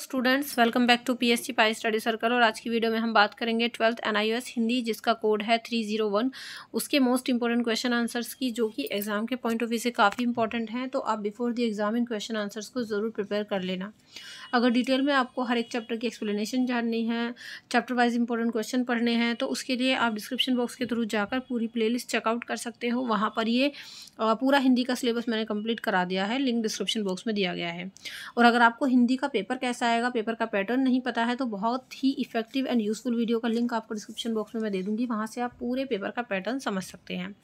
students welcome back to P S C pi study circle और आज की video में हम बात करेंगे ट्वेल्थ एस हिंदी जिसका कोड है थ्री जीरो वन उसके मोस्ट इंपॉर्टेंट क्वेश्चन आंसर्स की जो कि एग्जाम के पॉइंट ऑफ व्यू से काफ़ी इंपॉर्टेंट हैं तो आप बिफोर द एग्जाम इन क्वेश्चन आंसर्स को ज़रूर प्रिपेयर कर लेना अगर डिटेल में आपको हर एक चैप्टर की एक्सप्लेनेशन जाननी है चैप्टर वाइज इंपॉर्टेंट क्वेश्चन पढ़ने हैं तो उसके लिए आप डिस्क्रिप्शन बॉक्स के थ्रू जाकर पूरी प्ले लिस्ट चेकआउट कर सकते हो वहाँ पर ये पूरा हिंदी का सिलेबस मैंने कंप्लीट करा दिया है लिंक डिस्क्रिप्शन बॉक्स में दिया गया है और अगर आपको हिंदी का पेपर कैसा आएगा पेपर का पैटर्न नहीं पता है तो बहुत ही इफेक्टिव एंड यूज़फुल वीडियो का लिंक आपको डिस्क्रिप्शन बॉक्स में मैं दे दूंगी वहाँ से आप पूरे पेपर का पैटर्न समझ सकते हैं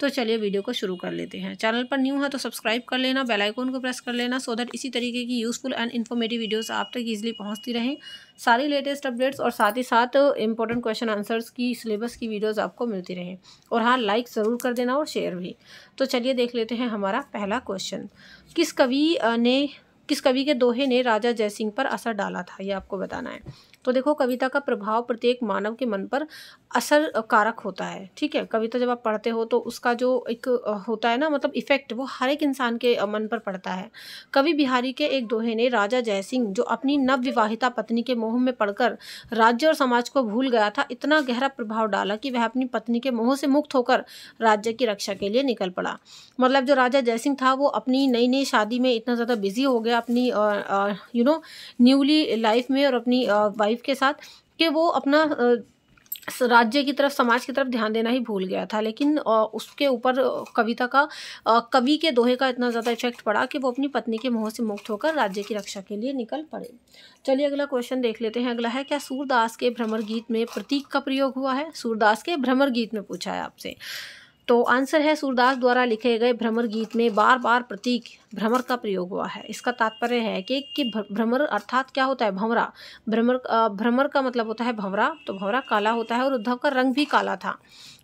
तो चलिए वीडियो को शुरू कर लेते हैं चैनल पर न्यू है तो सब्सक्राइब कर लेना बेलाइकॉन को प्रेस कर लेना सो दैट इसी तरीके की यूज़फुल एंड इन्फॉर्मेटिव वीडियोज़ आप तक ईजिली पहुँचती रहें सारी लेटेस्ट अपडेट्स और साथ ही साथ इंपॉर्टेंट क्वेश्चन आंसर्स की सिलेबस की वीडियोज़ आपको मिलती रहें और हाँ लाइक ज़रूर कर देना और शेयर भी तो चलिए देख लेते हैं हमारा पहला क्वेश्चन किस कवि ने किस कवि के दोहे ने राजा जयसिंह पर असर डाला था ये आपको बताना है तो देखो कविता का प्रभाव प्रत्येक मानव के मन पर असर कारक होता है ठीक है कविता जब आप पढ़ते हो तो उसका जो एक होता है ना मतलब इफ़ेक्ट वो हर एक इंसान के मन पर पड़ता है कवि बिहारी के एक दोहे ने राजा जयसिंह जो अपनी नवविवाहिता पत्नी के मोह में पड़कर राज्य और समाज को भूल गया था इतना गहरा प्रभाव डाला कि वह अपनी पत्नी के मोह से मुक्त होकर राज्य की रक्षा के लिए निकल पड़ा मतलब जो राजा जयसिंह था वो अपनी नई नई शादी में इतना ज़्यादा बिजी हो गया अपनी यू नो न्यूली लाइफ में और अपनी वाइफ के साथ कि वो अपना राज्य की तरफ समाज की तरफ ध्यान देना ही भूल गया था लेकिन उसके ऊपर कविता का कवि के दोहे का इतना ज़्यादा इफेक्ट पड़ा कि वो अपनी पत्नी के मोह से मुक्त होकर राज्य की रक्षा के लिए निकल पड़े चलिए अगला क्वेश्चन देख लेते हैं अगला है क्या सूरदास के भ्रमर गीत में प्रतीक का प्रयोग हुआ है सूरदास के भ्रमर गीत में पूछा है आपसे तो आंसर है सूरदास द्वारा लिखे गए भ्रमर गीत में बार बार प्रतीक भ्रमर का प्रयोग हुआ है इसका तात्पर्य है कि कि भ्रमर अर्थात क्या होता है भंवरा भ्रमर भ्रमर का मतलब होता है भंवरा तो भंवरा काला होता है और उद्धव का रंग भी काला था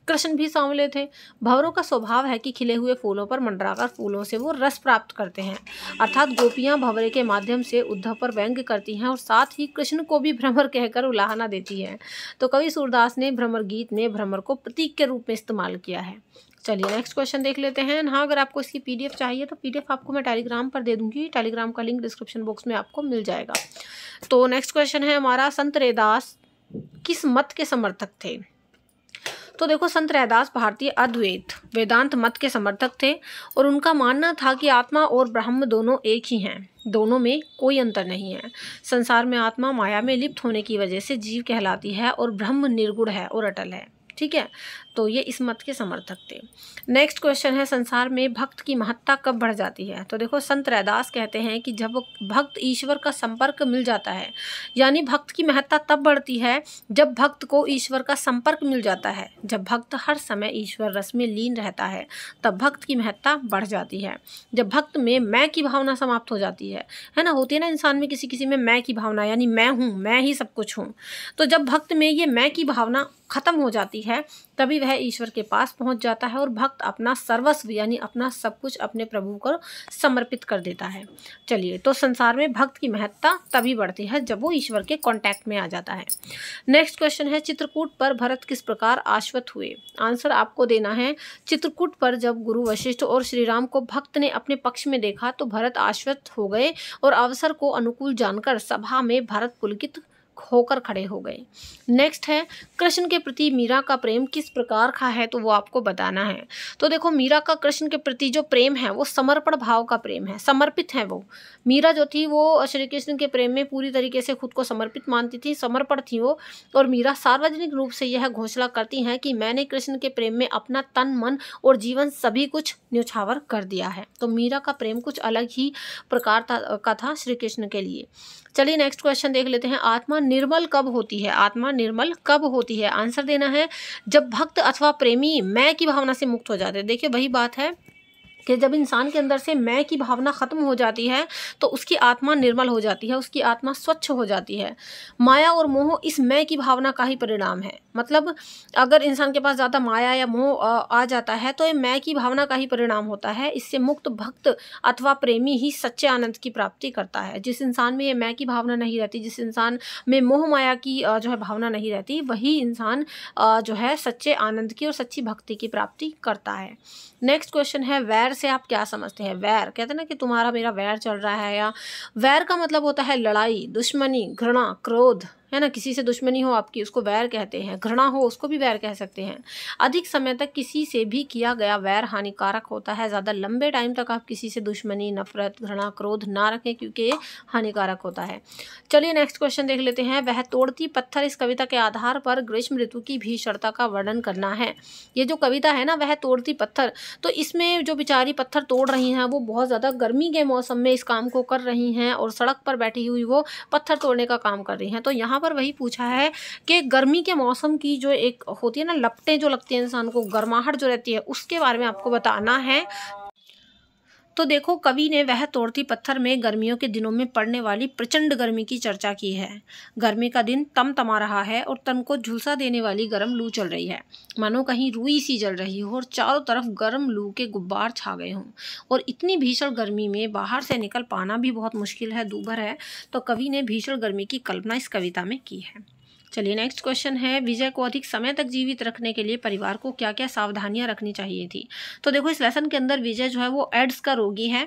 कृष्ण भी सांवले थे भंवरों का स्वभाव है कि खिले हुए फूलों पर मंडराकर फूलों से वो रस प्राप्त करते हैं अर्थात गोपियाँ भंवरे के माध्यम से उद्धव पर व्यंग करती हैं और साथ ही कृष्ण को भी भ्रमर कहकर उलाहना देती है तो कवि सूरदास ने भ्रमर गीत में भ्रमर को प्रतीक के रूप में इस्तेमाल किया है चलिए नेक्स्ट क्वेश्चन देख लेते हैं हाँ अगर आपको इसकी पीडीएफ चाहिए तो पीडीएफ आपको मैं टेलीग्राम पर दे दूंगी टेलीग्राम का लिंक डिस्क्रिप्शन बॉक्स में आपको मिल जाएगा तो नेक्स्ट क्वेश्चन है हमारा संत रेदास किस मत के समर्थक थे तो देखो संत रहदास भारतीय अद्वैत वेदांत मत के समर्थक थे और उनका मानना था कि आत्मा और ब्रह्म दोनों एक ही हैं दोनों में कोई अंतर नहीं है संसार में आत्मा माया में लिप्त होने की वजह से जीव कहलाती है और ब्रह्म निर्गुण है और अटल है ठीक है तो ये इस मत के समर्थक थे नेक्स्ट क्वेश्चन है संसार में भक्त की महत्ता कब बढ़ जाती है तो देखो संत रैदास कहते हैं कि जब भक्त ईश्वर का संपर्क मिल जाता है यानी भक्त की महत्ता तब बढ़ती है जब भक्त को ईश्वर का संपर्क मिल जाता है जब भक्त हर समय ईश्वर रस में लीन रहता है तब भक्त की महत्ता बढ़ जाती है जब भक्त में मैं की भावना समाप्त हो जाती है है ना होती है ना इंसान में किसी किसी में मैं की भावना यानी मैं हूँ मैं ही सब कुछ हूँ तो जब भक्त में ये मैं की भावना ख़त्म हो जाती है तभी वह ईश्वर के पास पहुंच जाता है और भक्त अपना सर्वस्व यानी अपना सब कुछ अपने प्रभु को समर्पित कर देता है चलिए तो संसार में भक्त की महत्ता तभी बढ़ती है जब वो ईश्वर के कॉन्टैक्ट में आ जाता है नेक्स्ट क्वेश्चन है चित्रकूट पर भरत किस प्रकार आश्वत हुए आंसर आपको देना है चित्रकूट पर जब गुरु वशिष्ठ और श्री राम को भक्त ने अपने पक्ष में देखा तो भरत आश्वत हो गए और अवसर को अनुकूल जानकर सभा में भरत पुलकित होकर खड़े हो गए नेक्स्ट है कृष्ण के प्रति मीरा का प्रेम किस प्रकार का है तो वो आपको बताना है तो देखो मीरा का कृष्ण के प्रति जो प्रेम है वो समर्पण भाव का प्रेम है समर्पित है वो मीरा जो थी वो श्री कृष्ण के प्रेम में पूरी तरीके से खुद को समर्पित मानती थी समर्पण थी वो और मीरा सार्वजनिक रूप से यह घोषणा करती हैं कि मैंने कृष्ण के प्रेम में अपना तन मन और जीवन सभी कुछ न्यौछावर कर दिया है तो मीरा का प्रेम कुछ अलग ही प्रकार का था श्री कृष्ण के लिए चलिए नेक्स्ट क्वेश्चन देख लेते हैं आत्मा निर्मल कब होती है आत्मा निर्मल कब होती है आंसर देना है जब भक्त अथवा प्रेमी मैं की भावना से मुक्त हो जाते हैं देखिए वही बात है कि जब इंसान के अंदर से मैं की भावना ख़त्म हो जाती है तो उसकी आत्मा निर्मल हो जाती है उसकी आत्मा स्वच्छ हो जाती है माया और मोह इस मैं की भावना का ही परिणाम है मतलब अगर इंसान के पास ज़्यादा माया या मोह आ जाता है तो ये मैं की भावना का ही परिणाम होता है इससे मुक्त भक्त अथवा प्रेमी ही सच्चे आनंद की प्राप्ति करता है जिस इंसान में ये मैं की भावना नहीं रहती जिस इंसान में मोह माया की जो है भावना नहीं रहती वही इंसान जो है सच्चे आनंद की और सच्ची भक्ति की प्राप्ति करता है नेक्स्ट क्वेश्चन है वैर वैर से आप क्या समझते हैं वैर कहते हैं ना कि तुम्हारा मेरा वैर चल रहा है या वैर का मतलब होता है लड़ाई दुश्मनी घृणा क्रोध है ना किसी से दुश्मनी हो आपकी उसको वैर कहते हैं घृणा हो उसको भी वैर कह सकते हैं अधिक समय तक किसी से भी किया गया वैर हानिकारक होता है ज़्यादा लंबे टाइम तक आप किसी से दुश्मनी नफरत घृणा क्रोध ना रखें क्योंकि हानिकारक होता है चलिए नेक्स्ट क्वेश्चन देख लेते हैं वह तोड़ती पत्थर इस कविता के आधार पर ग्रीष्म ऋतु की भीषणता का वर्णन करना है ये जो कविता है ना वह तोड़ती पत्थर तो इसमें जो बेचारी पत्थर तोड़ रही हैं वो बहुत ज़्यादा गर्मी के मौसम में इस काम को कर रही हैं और सड़क पर बैठी हुई वो पत्थर तोड़ने का काम कर रही हैं तो यहाँ पर वही पूछा है कि गर्मी के मौसम की जो एक होती है ना लपटें जो लगती हैं इंसान को गर्माहट जो रहती है उसके बारे में आपको बताना है तो देखो कवि ने वह तोड़ती पत्थर में गर्मियों के दिनों में पड़ने वाली प्रचंड गर्मी की चर्चा की है गर्मी का दिन तम तमा रहा है और तन को झुलसा देने वाली गर्म लू चल रही है मानो कहीं रुई सी जल रही हो और चारों तरफ गर्म लू के गुब्बार छा गए हों और इतनी भीषण गर्मी में बाहर से निकल पाना भी बहुत मुश्किल है दूभर है तो कवि ने भीषण गर्मी की कल्पना इस कविता में की है चलिए नेक्स्ट क्वेश्चन है विजय को अधिक समय तक जीवित रखने के लिए परिवार को क्या क्या सावधानियां रखनी चाहिए थी तो देखो इस लेसन के अंदर विजय जो है वो एड्स का रोगी है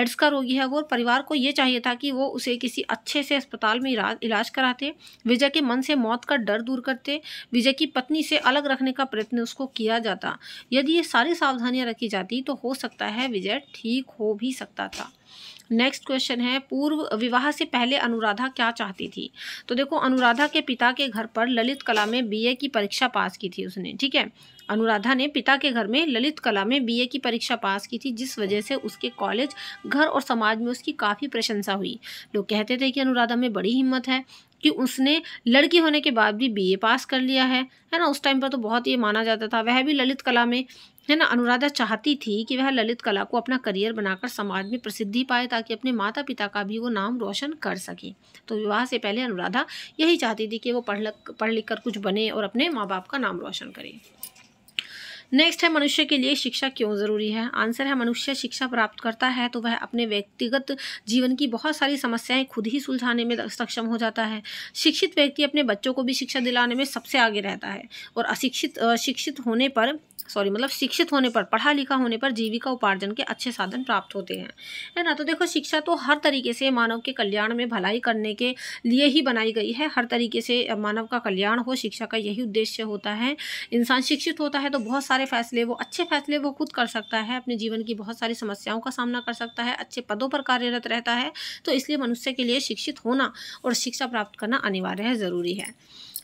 एड्स का रोगी है वो और परिवार को ये चाहिए था कि वो उसे किसी अच्छे से अस्पताल में इलाज कराते विजय के मन से मौत का डर दूर करते विजय की पत्नी से अलग रखने का प्रयत्न उसको किया जाता यदि ये सारी सावधानियाँ रखी जाती तो हो सकता है विजय ठीक हो भी सकता था नेक्स्ट क्वेश्चन है पूर्व विवाह से पहले अनुराधा क्या चाहती थी तो देखो अनुराधा के पिता के घर पर ललित कला में बीए की परीक्षा पास की थी उसने ठीक है अनुराधा ने पिता के घर में ललित कला में बीए की परीक्षा पास की थी जिस वजह से उसके कॉलेज घर और समाज में उसकी काफ़ी प्रशंसा हुई लोग कहते थे कि अनुराधा में बड़ी हिम्मत है कि उसने लड़की होने के बाद भी बीए पास कर लिया है है ना उस टाइम पर तो बहुत ये माना जाता था वह भी ललित कला में है ना अनुराधा चाहती थी कि वह ललित कला को अपना करियर बनाकर समाज में प्रसिद्धि पाए ताकि अपने माता पिता का भी वो नाम रोशन कर सके तो विवाह से पहले अनुराधा यही चाहती थी कि वो पढ़ लग पढ़ लिख कर कुछ बने और अपने माँ बाप का नाम रोशन करे नेक्स्ट है मनुष्य के लिए शिक्षा क्यों ज़रूरी है आंसर है मनुष्य शिक्षा प्राप्त करता है तो वह अपने व्यक्तिगत जीवन की बहुत सारी समस्याएं खुद ही सुलझाने में सक्षम हो जाता है शिक्षित व्यक्ति अपने बच्चों को भी शिक्षा दिलाने में सबसे आगे रहता है और अशिक्षित शिक्षित होने पर सॉरी मतलब शिक्षित होने पर पढ़ा लिखा होने पर जीविका उपार्जन के अच्छे साधन प्राप्त होते हैं है ना तो देखो शिक्षा तो हर तरीके से मानव के कल्याण में भलाई करने के लिए ही बनाई गई है हर तरीके से मानव का कल्याण हो शिक्षा का यही उद्देश्य होता है इंसान शिक्षित होता है तो बहुत सारे फैसले वो अच्छे फैसले वो खुद कर सकता है अपने जीवन की बहुत सारी समस्याओं का सामना कर सकता है अच्छे पदों पर कार्यरत रहता है तो इसलिए मनुष्य के लिए शिक्षित होना और शिक्षा प्राप्त करना अनिवार्य है ज़रूरी है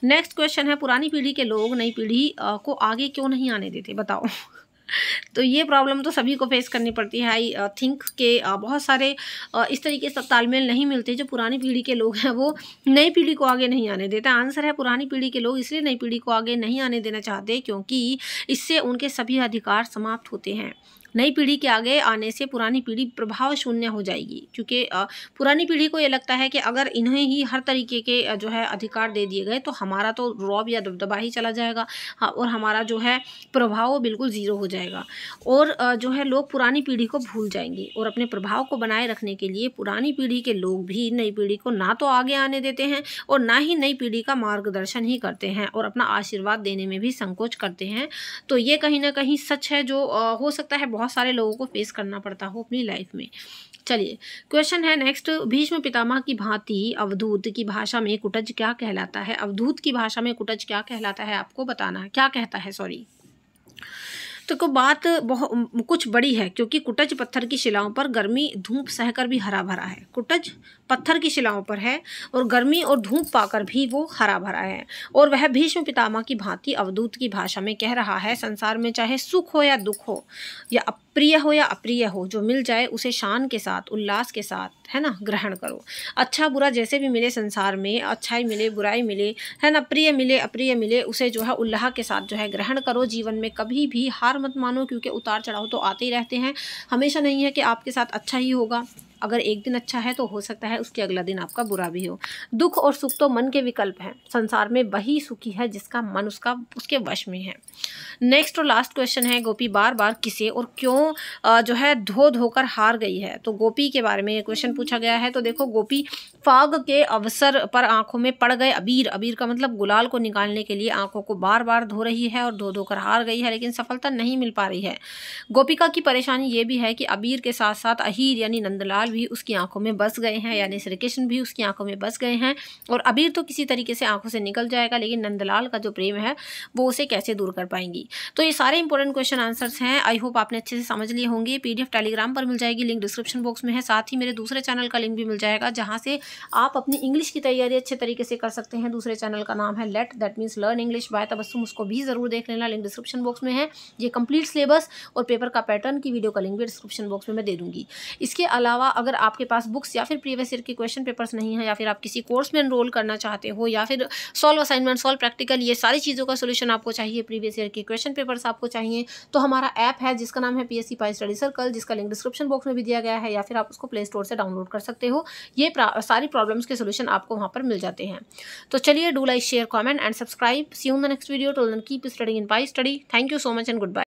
नेक्स्ट क्वेश्चन है पुरानी पीढ़ी के लोग नई पीढ़ी को आगे क्यों नहीं आने देते बताओ तो ये प्रॉब्लम तो सभी को फेस करनी पड़ती है आई थिंक के बहुत सारे इस तरीके से तालमेल नहीं मिलते जो पुरानी पीढ़ी के लोग हैं वो नई पीढ़ी को आगे नहीं आने देते आंसर है पुरानी पीढ़ी के लोग इसलिए नई पीढ़ी को आगे नहीं आने देना चाहते क्योंकि इससे उनके सभी अधिकार समाप्त होते हैं नई पीढ़ी के आगे आने से पुरानी पीढ़ी प्रभाव शून्य हो जाएगी क्योंकि पुरानी पीढ़ी को ये लगता है कि अगर इन्हें ही हर तरीके के जो है अधिकार दे दिए गए तो हमारा तो रौब या दबदबा ही चला जाएगा हाँ, और हमारा जो है प्रभाव बिल्कुल ज़ीरो हो जाएगा और जो है लोग पुरानी पीढ़ी को भूल जाएंगे और अपने प्रभाव को बनाए रखने के लिए पुरानी पीढ़ी के लोग भी नई पीढ़ी को ना तो आगे आने देते हैं और ना ही नई पीढ़ी का मार्गदर्शन ही करते हैं और अपना आशीर्वाद देने में भी संकोच करते हैं तो ये कहीं ना कहीं सच है जो हो सकता है बहुत बहुत सारे लोगों को फेस करना पड़ता हो अपनी लाइफ में चलिए क्वेश्चन है नेक्स्ट भीष्म पितामह की भांति अवधूत की भाषा में कुटज क्या कहलाता है अवधूत की भाषा में कुटज क्या कहलाता है आपको बताना क्या कहता है सॉरी तो बात बहुत कुछ बड़ी है क्योंकि कुटज पत्थर की शिलाओं पर गर्मी धूप सहकर भी हरा भरा है कुटज पत्थर की शिलाओं पर है और गर्मी और धूप पाकर भी वो हरा भरा है और वह भीष्म पितामह की भांति अवधूत की भाषा में कह रहा है संसार में चाहे सुख हो या दुख हो या अप्रिय हो या अप्रिय हो जो मिल जाए उसे शान के साथ उल्लास के साथ है ना ग्रहण करो अच्छा बुरा जैसे भी मिले संसार में अच्छाई मिले बुराई मिले है ना प्रिय मिले अप्रिय मिले उसे जो है उल्लाह के साथ जो है ग्रहण करो जीवन में कभी भी हार मत मानो क्योंकि उतार चढ़ाव तो आते ही रहते हैं हमेशा नहीं है कि आपके साथ अच्छा ही होगा अगर एक दिन अच्छा है तो हो सकता है उसके अगला दिन आपका बुरा भी हो दुख और सुख तो मन के विकल्प हैं संसार में वही सुखी है जिसका मन उसका उसके वश में है नेक्स्ट और लास्ट क्वेश्चन है गोपी बार बार किसे और क्यों जो है धो धोकर हार गई है तो गोपी के बारे में क्वेश्चन पूछा गया है तो देखो गोपी फाग के अवसर पर आंखों में पड़ गए अबीर अबीर का मतलब गुलाल को निकालने के लिए आंखों को बार बार धो रही है और धो धोकर हार गई है लेकिन सफलता नहीं मिल पा रही है गोपिका की परेशानी ये भी है कि अबीर के साथ साथ अहीर यानी नंदलाल भी उसकी आंखों में बस गए हैं यानी श्री कृष्ण भी उसकी आंखों में बस गए हैं और अबीर तो किसी तरीके से आंखों से निकल जाएगा लेकिन नंदलाल का जो प्रेम है वो उसे कैसे दूर कर पाएंगी तो ये सारे इंपॉर्टेंट क्वेश्चन आंसर्स हैं आई होप आपने अच्छे से समझ लिए होंगे पी टेलीग्राम पर मिल जाएगी लिंक डिस्क्रिप्शन बॉक्स में है साथ ही मेरे दूसरे चैनल का लिंक भी मिल जाएगा जहाँ से आप अपनी इंग्लिश की तैयारी अच्छे तरीके से कर सकते हैं दूसरे चैनल का नाम है let that means learn English by Tabassum उसको भी ज़रूर देख लेना लिंक डिस्क्रिप्शन बॉक्स में है ये कंप्लीट सिलेबस और पेपर का पैटर्न की वीडियो का लिंक भी डिस्क्रिप्शन बॉक्स में मैं दे दूंगी इसके अलावा अगर आपके पास बुक्स या फिर प्रीवियस ईयर के क्वेश्चन पेपर्स नहीं है या फिर आप किसी कोर्स में एनरोल करना चाहते हो या फिर सॉल्व असाइनमेंट सॉल्व प्रैक्टिकल ये सारी चीज़ों का सोल्यूशन आपको चाहिए प्रीवियस ईयर के क्वेश्चन पेपर्स आपको चाहिए तो हमारा ऐप है जिसका नाम है पी एस स्टडी सर्कल जिसका लिंक डिस्क्रिप्शन बॉक्स में भी दिया गया है या फिर आप उसको प्ले स्टोर से डाउनलोड कर सकते हो ये सारी प्रॉब्लम्स के सोल्यूशन आपको वहाँ पर मिल जाते हैं तो चलिए do like share comment and subscribe see the next video till then keep studying in pi study thank you so much and good bye